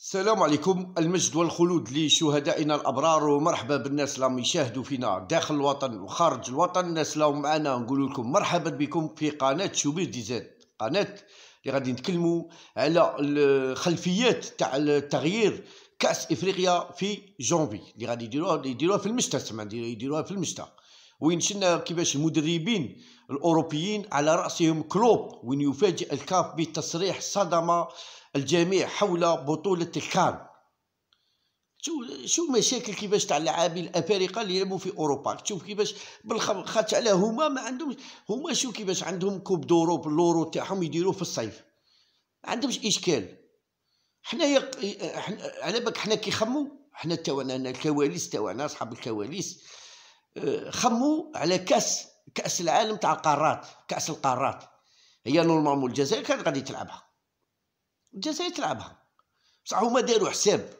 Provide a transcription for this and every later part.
السلام عليكم المجد والخلود لشهدائنا الابرار ومرحبا بالناس اللي يشاهدوا فينا داخل الوطن وخارج الوطن الناس اللي معنا نقول لكم مرحبا بكم في قناه شوبير ديزاد قناه اللي غادي نتكلموا على الخلفيات تاع التغيير كاس افريقيا في جونفي اللي غادي يديروها يديروها في المشتى سمع يديروها في المشتى وين شفنا كيفاش المدربين الاوروبيين على راسهم كلوب وين يفاجئ الكاف بتصريح صدمه الجميع حول بطولة الكان شو شو مشاكل كيفاش تاع اللاعبين الافارقه اللي يلعبوا في اوروبا تشوف كيفاش بالخبر خاطش على هما ما عندهمش هما شو كيفاش عندهم كوب دوروب اللورو تاعهم يديروه في الصيف ما عندهمش اشكال حنايا يق... على بالك حنا كي خمو حنا تاعنا الكواليس تاعنا اصحاب الكواليس آه، خمو على كاس كاس العالم تاع القارات كاس القارات هي نورمالمون الجزائر كانت غادي تلعبها الجزائر تلعبها بصح هما داروا حساب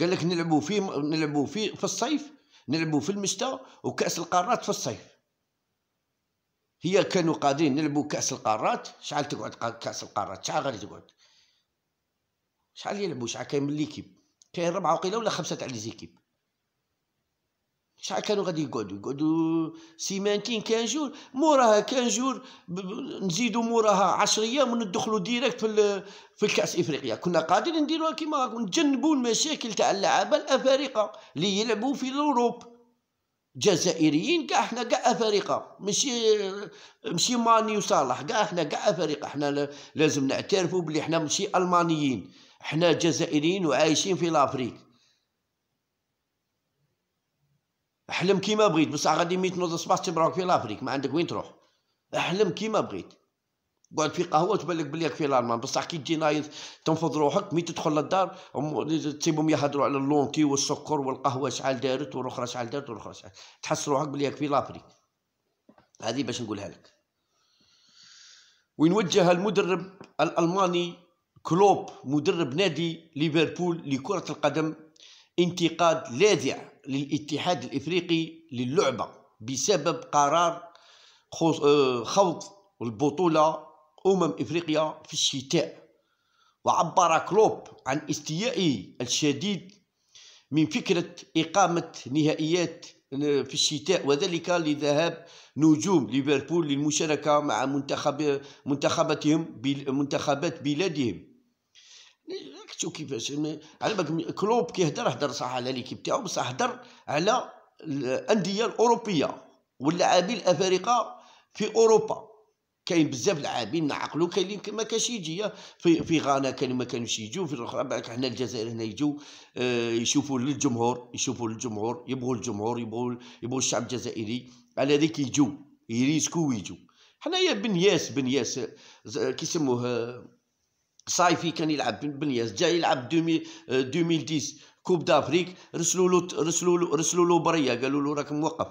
قال لك نلعبوا في نلعبوا في في الصيف نلعبوا في المشتى وكاس القارات في الصيف هي كانوا قادرين نلعبوا كاس القارات شحال تقعد كاس القارات شحال غادي تقعد شحال يلعبوا شحال كاين من ليكيب كاين ربعه وقيله ولا خمسه تاع ليزيكيب شحال كانوا غادي يقعدوا يقعدوا سيمانتين كان جور موراها كان جور نزيدوا موراها 10 ايام وندخلوا ديريكت في في الكاس افريقيا كنا قادرين نديروها كيما نتجنبوا المشاكل تاع اللعابه الافارقه اللي يلعبوا في الاوروب جزائريين كاع حنا كاع افارقه ماشي ماشي ماني وصالح كاع حنا كاع افارقه حنا لازم نعترفوا بلي حنا ماشي المانيين حنا جزائريين وعايشين في لافريك احلم كيما بغيت بصح غادي ميت نوض الصباح تبراك في لافريك ما عندك وين تروح احلم كيما بغيت قعد في قهوه تبان لك بليك في الالمان بصح كي تجي نايض تنفض روحك مي تدخل للدار تسيبهم يهضروا على اللونتي والسكر والقهوه شحال دارت والاخرى شحال دارت والاخرى شحال تحس روحك بليك في لافريك هذه باش نقولها لك وجه المدرب الالماني كلوب مدرب نادي ليفربول لكره القدم انتقاد لاذع للاتحاد الافريقي للعبه بسبب قرار آه، خوض البطوله امم افريقيا في الشتاء وعبر كلوب عن استيائه الشديد من فكره اقامه نهائيات آه، في الشتاء وذلك لذهاب نجوم ليفربول للمشاركه مع منتخب منتخباتهم منتخبات بلادهم شو كيفاش على بالك كلوب كيهدر هدر صح على ليكيب تاعو بصح هدر على الانديه الاوروبيه واللاعبين الافارقه في اوروبا كاين بزاف لاعبين نعقلوا كاين اللي ما كانش يجي في في غانا كانوا ما كانوش يجيو في الاخرى بالك حنا الجزائر هنا يجيو آه، يشوفوا للجمهور يشوفوا للجمهور يبغوا الجمهور يبغوا يبغوا الشعب الجزائري على ذيك يجوا يريسكو ويجوا حنايا بنياس بنياس كيسموه آه، صايفي كان يلعب بنياس جا يلعب 2010 آه، كوب دافريك رسلوا له رسلوا له رسلوا له بريه قالوا له راك موقف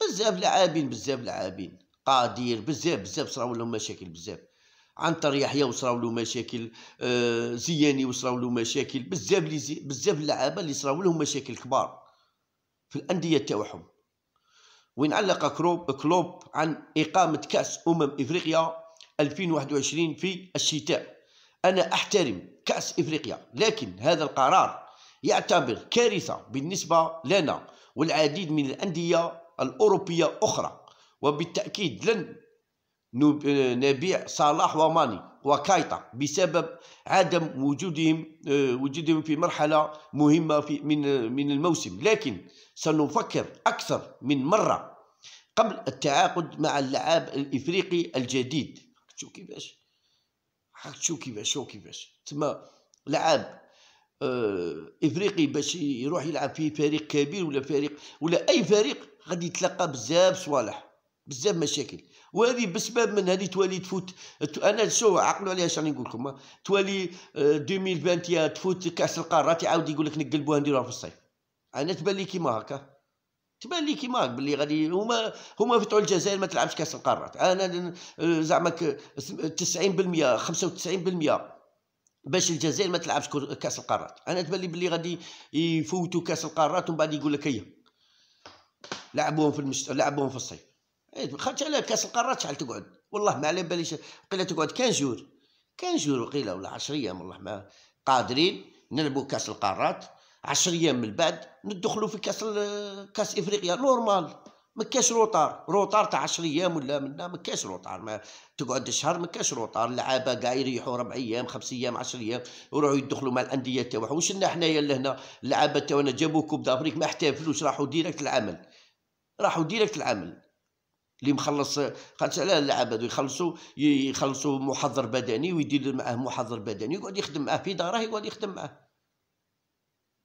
بزاف لاعبين بزاف لاعبين قادير بزاف بزاف صراو لهم مشاكل بزاف عنتر يحيى وصراو له مشاكل آه، زياني وصراو له مشاكل بزاف لي زي بزاف اللعابه اللي صراو لهم مشاكل كبار في الانديه تاعهم وين علق كلوب عن اقامه كاس امم افريقيا 2021 في الشتاء أنا أحترم كأس إفريقيا لكن هذا القرار يعتبر كارثة بالنسبة لنا والعديد من الأندية الأوروبية أخرى وبالتأكيد لن نبيع صلاح وماني وكايتا بسبب عدم وجودهم آه، وجودهم في مرحلة مهمة في من من الموسم لكن سنفكر أكثر من مرة قبل التعاقد مع اللعاب الإفريقي الجديد شوف كيفاش حاك تشوف كيفاش شوف كيفاش تما لعاب آه افريقي باش يروح يلعب في فريق كبير ولا فريق ولا اي فريق غادي يتلقى بزاف صوالح بزاف مشاكل وهذه بسبب من هذه توالي تفوت انا شو عقلوا عليها شنو نقول لكم توالي 2021 آه، تفوت كاس القاره تعاود يقول لك نقلبوها نديروها في الصيف انا تبان لي كيما هكا تبان لي كيما باللي غادي هما هما فتحوا الجزائر ما تلعبش كاس القارات انا زعما 90% 95% باش الجزائر ما تلعبش كاس القارات انا تبان لي باللي غادي يفوتوا كاس القارات ومن بعد يقول لك هي لعبوهم في المشت... لعبوهم في الصيف إيه، خاطش على كاس القارات شحال تقعد والله ما على باليش قيله تقعد 15 جور 15 جور قيله ولا 10 ايام والله ما قادرين نلعبوا كاس القارات 10 ايام من بعد ندخلوا في كاس كاس افريقيا نورمال ما كاش روطار روطار تاع 10 ايام ولا منا ما كاش روطار ما تقعد شهر ما كاش روطار اللعابه كاع يريحوا ربع ايام خمس ايام 10 ايام ويروحوا يدخلوا مع الانديه تاعهم لنا حنايا لهنا اللعابه تاعنا جابوا كوب دافريك ما احتفلوش راحوا ديريكت العمل راحوا ديريكت العمل اللي مخلص قالت على اللعابه يخلصوا يخلصوا محضر بدني ويدير معاه محضر بدني يقعد يخدم معاه في داره يقعد يخدم معاه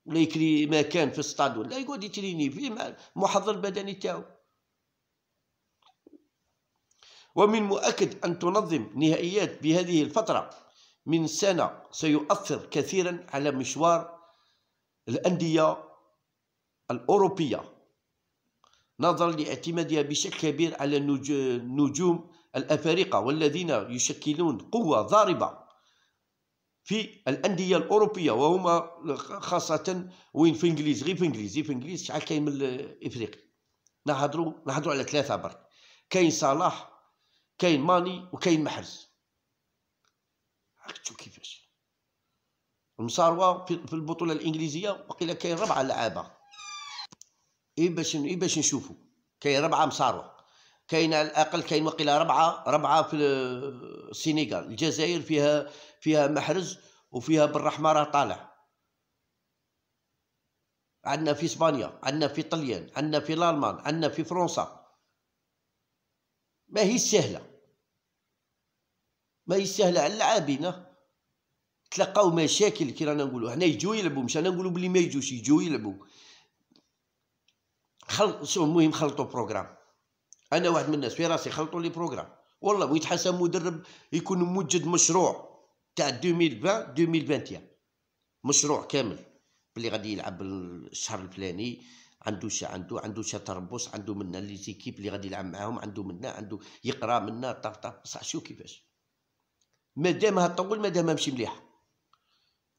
ولا يكري مكان في الستاد ولا يقعد يتريني فيه محضر بدني تاعو ومن مؤكد أن تنظم نهائيات بهذه الفترة من سنة سيؤثر كثيرا على مشوار الأندية الأوروبية نظرا لاعتمادها بشكل كبير على النجوم الأفارقة والذين يشكلون قوة ضاربة في الانديه الاوروبيه وهما خاصه وين في انجليز غير في انجليز في انجليز شحال كاين من افريقي نهضرو نهضرو على ثلاثه برك كاين صلاح كاين ماني وكاين محرز راك كيفاش المصاروه في البطوله الانجليزيه وقيلا كاين ربعه لعابه اي باش اي باش نشوفو كاين ربعه مصاروه كاين على الاقل كاين وقيلا ربعه ربعه في السينغال الجزائر فيها فيها محرز وفيها بالرحمه راه طالع عندنا في اسبانيا عندنا في طليان عندنا في الالمان عندنا في فرنسا ما هي سهله ما هي سهله على اللاعبين تلقاو مشاكل كي رانا نقولوا هنا يجوا يلعبوا مش انا نقولوا بلي ما يجوش يجوا يلعبوا خلط المهم خلطوا بروغرام انا واحد من الناس في راسي خلطوا لي بروغرام والله بغيت حسن مدرب يكون موجد مشروع تاع 2020 2021 مشروع كامل بلي غادي يلعب الشهر الفلاني عنده شا عنده عنده شا تربص عنده منا لي زيكيب لي غادي يلعب معاهم عنده منا عنده يقرا منا طاف طاف بصح شو كيفاش مادامها طول مادامها ماشي مليحه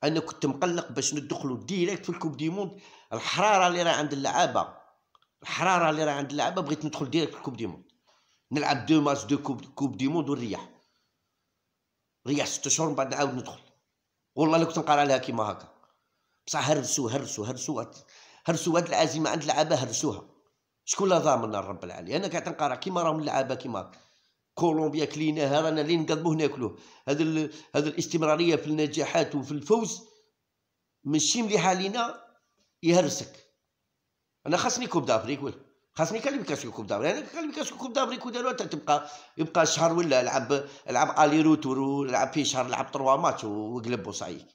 انا كنت مقلق باش ندخلوا ديريكت في الكوب دي موند الحراره اللي راه عند اللعابه الحراره اللي راه عند اللعابه بغيت ندخل ديريكت في الكوب دي موند نلعب دو ماتش دو كوب كوب دي موند ونريح غير ست شهور من بعد نعاود ندخل والله لو كنت نقرا عليها كيما هكا بصح هرسوا هرسوا هرسوا هرسوا هاد العزيمه عند اللعابه هرسوها شكون اللي ضامن الرب العالي انا قاعد نقرا كيما راهم اللعابه كيما هكا كولومبيا كليناها رانا اللي نقلبوه ناكلوه هذا هذا الاستمراريه في النجاحات وفي الفوز ماشي مليحه لينا يهرسك انا خاصني كوب دافريك ولا خاصني كاليفيكاسيون كوب دافري هذاك كاليفيكاسيون كوب دافري كو دالو تبقى يبقى شهر ولا العب العب الي روتور ولعب في شهر لعب تروا ماتش وقلب وصعيك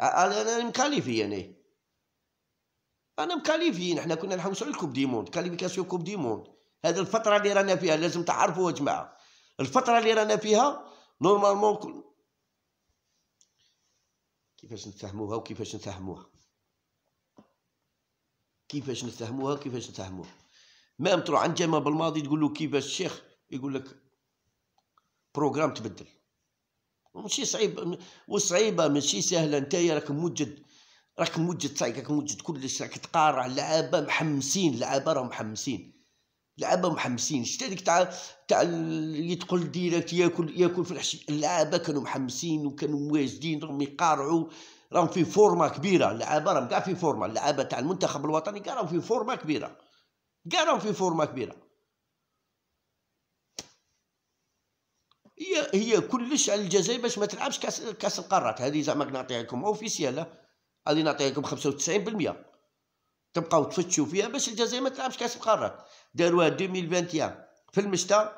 انا مكاليفي انا يعني. انا مكاليفيين حنا كنا نحوسوا على الكوب دي موند كاليفيكاسيون كوب دي موند هذه الفتره اللي رانا فيها لازم تعرفوا يا جماعه الفتره اللي رانا فيها نورمالمون كل كيفاش نتفهموها وكيفاش نتفهموها كيفاش نتفهموها وكيفاش نتفهموها؟ ميم تروح عند جامع بالماضي تقول له كيفاش الشيخ يقول لك بروغرام تبدل ماشي صعيب وصعيبه ماشي سهله انت راك موجد راك موجد صعيب راك موجد كلش راك تقارع اللعابه محمسين اللعابه راهم محمسين اللعابه محمسين شتا ديك تاع تاع اللي تقول ديريكت ياكل ياكل في الحشي اللعابه كانوا محمسين وكانوا مواجدين راهم يقارعوا راهم في فورما كبيره اللعابه راهم كاع في فورما اللعابه تاع المنتخب الوطني كاع راهم في فورما كبيره كاعهم في فورمه كبيره هي هي كلش على الجزائر باش ما تلعبش كاس كاس القارات هذه زعما نعطيها لكم اوفيسيال هذه نعطيها لكم 95% تبقاو تفتشوا فيها باش الجزائر ما تلعبش كاس القارات داروها 2021 في المشتى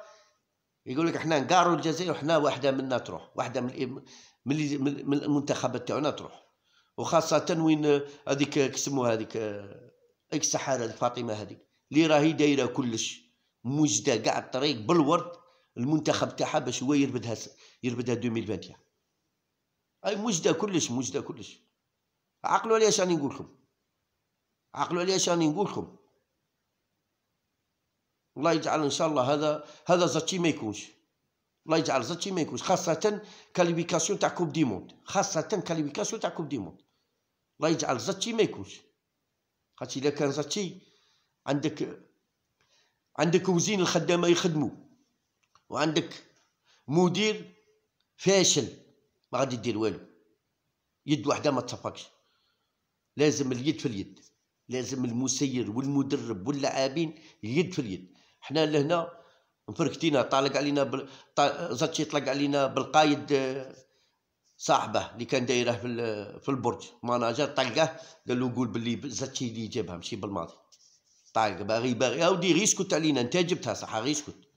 يقول لك احنا نقارو الجزائر وحنا واحده منا تروح واحده من من, من المنتخبات تاعنا تروح وخاصه وين هذيك كسموها هذيك اكس سحاره فاطمه هذيك اللي راهي دايره كلش مجدة كاع الطريق بالورد المنتخب تاعها باش هو يربدها يربدها 2021 اي مجدة كلش مجدة كلش عقلوا عليا شاني نقول لكم عقلوا عليا شاني نقول لكم الله يجعل ان شاء الله هذا هذا زاتشي ما يكونش الله يجعل زاتشي ما يكونش خاصه كاليفيكاسيون تاع كوب دي موند خاصه كاليفيكاسيون تاع كوب دي موند الله يجعل زاتشي ما يكونش خاطش الا كان زاتشي عندك عندك وزين الخدامه يخدموا وعندك مدير فاشل ما غادي يدير والو يد وحده ما تصفقش لازم اليد في اليد لازم المسير والمدرب واللاعبين يد في اليد حنا لهنا مفركتينا طالق علينا بال... طال... زاتشي طلق علينا بالقايد آه، صاحبه اللي كان دايره في في البرج ماناجر طلقه قال له قول باللي زاتشي اللي جابها ماشي بالماضي طايق باغي باغي هاودي غيسكت علينا انت ايه جبتها صح غيسكت